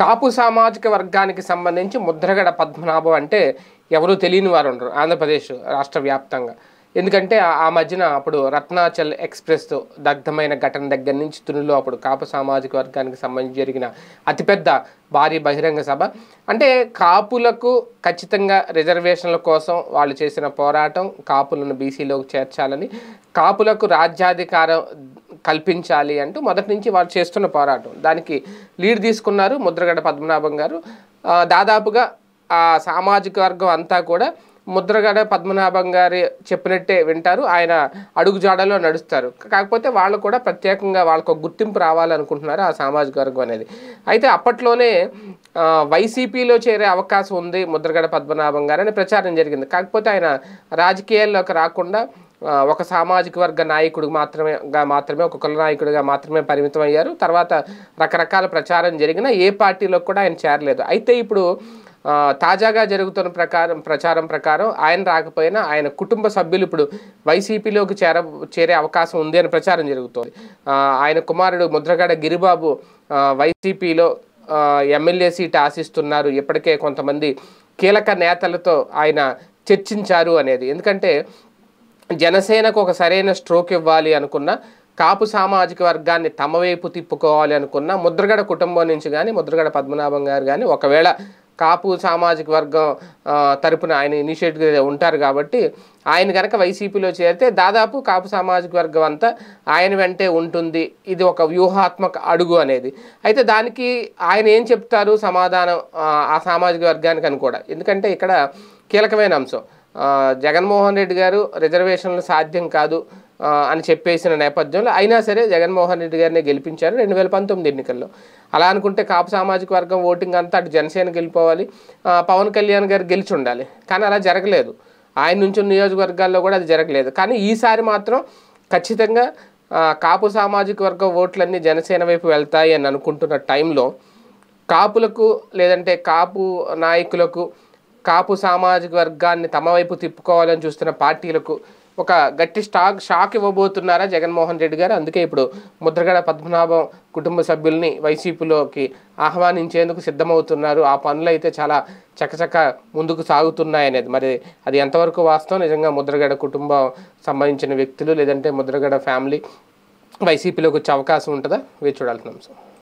కాపు సామాజిక వర్గానికి సంబంధించి ముద్రగడ పద్మనాభం అంటే ఎవరూ తెలియని వారు ఉండరు ఆంధ్రప్రదేశ్ రాష్ట్ర వ్యాప్తంగా ఎందుకంటే ఆ మధ్యన అప్పుడు రత్నాచల్ ఎక్స్ప్రెస్ దగ్ధమైన ఘటన దగ్గర నుంచి తునిలో అప్పుడు కాపు సామాజిక వర్గానికి సంబంధించి జరిగిన అతిపెద్ద భారీ బహిరంగ సభ అంటే కాపులకు ఖచ్చితంగా రిజర్వేషన్ల కోసం వాళ్ళు చేసిన పోరాటం కాపులను బీసీలోకి చేర్చాలని కాపులకు రాజ్యాధికారం కల్పించాలి అంటూ మొదటి నుంచి వారు చేస్తున్న పోరాటం దానికి లీడ్ తీసుకున్నారు ముద్రగడ పద్మనాభం గారు దాదాపుగా ఆ సామాజిక వర్గం అంతా కూడా ముద్రగడ పద్మనాభం గారి చెప్పినట్టే వింటారు ఆయన అడుగుజాడలో నడుస్తారు కాకపోతే వాళ్ళు కూడా ప్రత్యేకంగా వాళ్ళకు గుర్తింపు రావాలనుకుంటున్నారు ఆ సామాజిక వర్గం అనేది అయితే అప్పట్లోనే వైసీపీలో చేరే అవకాశం ఉంది ముద్రగడ పద్మనాభం గారు ప్రచారం జరిగింది కాకపోతే ఆయన రాజకీయాల్లోకి రాకుండా ఒక సామాజిక వర్గ నాయకుడు మాత్రమే మాత్రమే ఒక కుల నాయకుడిగా మాత్రమే పరిమితం అయ్యారు తర్వాత రకరకాల ప్రచారం జరిగినా ఏ పార్టీలో కూడా ఆయన చేరలేదు అయితే ఇప్పుడు తాజాగా జరుగుతున్న ప్రకారం ప్రచారం ప్రకారం ఆయన రాకపోయినా ఆయన కుటుంబ సభ్యులు ఇప్పుడు వైసీపీలోకి చేర చేరే అవకాశం ఉంది అని ప్రచారం జరుగుతోంది ఆయన కుమారుడు ముద్రగడ గిరిబాబు వైసీపీలో ఎమ్మెల్యే సీట్ ఆశిస్తున్నారు ఇప్పటికే కొంతమంది కీలక నేతలతో ఆయన చర్చించారు అనేది ఎందుకంటే జనసేనకు ఒక సరైన స్ట్రోక్ ఇవ్వాలి అనుకున్న కాపు సామాజిక వర్గాన్ని తమ వైపు తిప్పుకోవాలి అనుకున్న ముద్రగడ కుటుంబం నుంచి కానీ ముద్రగడ పద్మనాభం గారు కానీ ఒకవేళ కాపు సామాజిక వర్గం తరపున ఆయన ఇనిషియేటివ్ ఉంటారు కాబట్టి ఆయన కనుక వైసీపీలో చేరితే దాదాపు కాపు సామాజిక వర్గం అంతా ఆయన వెంటే ఉంటుంది ఇది ఒక వ్యూహాత్మక అడుగు అనేది అయితే దానికి ఆయన ఏం చెప్తారు సమాధానం ఆ సామాజిక వర్గానికి అని కూడా ఎందుకంటే ఇక్కడ కీలకమైన అంశం జగన్మోహన్ రెడ్డి గారు రిజర్వేషన్లు సాధ్యం కాదు అని చెప్పేసిన నేపథ్యంలో అయినా సరే జగన్మోహన్ రెడ్డి గారిని గెలిపించారు రెండు వేల పంతొమ్మిది ఎన్నికల్లో అలా అనుకుంటే కాపు సామాజిక వర్గం ఓటింగ్ అంతా అటు జనసేన గెలిపోవాలి పవన్ కళ్యాణ్ గారు గెలిచి ఉండాలి కానీ అలా జరగలేదు ఆయన నుంచి నియోజకవర్గాల్లో కూడా అది జరగలేదు కానీ ఈసారి మాత్రం ఖచ్చితంగా కాపు సామాజిక వర్గం ఓట్లన్నీ జనసేన వైపు వెళ్తాయి అని అనుకుంటున్న టైంలో కాపులకు లేదంటే కాపు నాయకులకు కాపు సామాజిక వర్గాన్ని తమ వైపు తిప్పుకోవాలని చూస్తున్న పార్టీలకు ఒక గట్టి స్టాక్ షాక్ ఇవ్వబోతున్నారా జగన్మోహన్ రెడ్డి గారు అందుకే ఇప్పుడు ముద్రగడ పద్మనాభం కుటుంబ సభ్యుల్ని వైసీపీలోకి ఆహ్వానించేందుకు సిద్ధమవుతున్నారు ఆ పనులు అయితే చాలా చకచక ముందుకు సాగుతున్నాయనేది మరి అది ఎంతవరకు వాస్తవం నిజంగా ముద్రగడ కుటుంబం సంబంధించిన వ్యక్తులు లేదంటే ముద్రగడ ఫ్యామిలీ వైసీపీలోకి వచ్చే అవకాశం ఉంటుందా వేచి చూడాల్సిన అంశం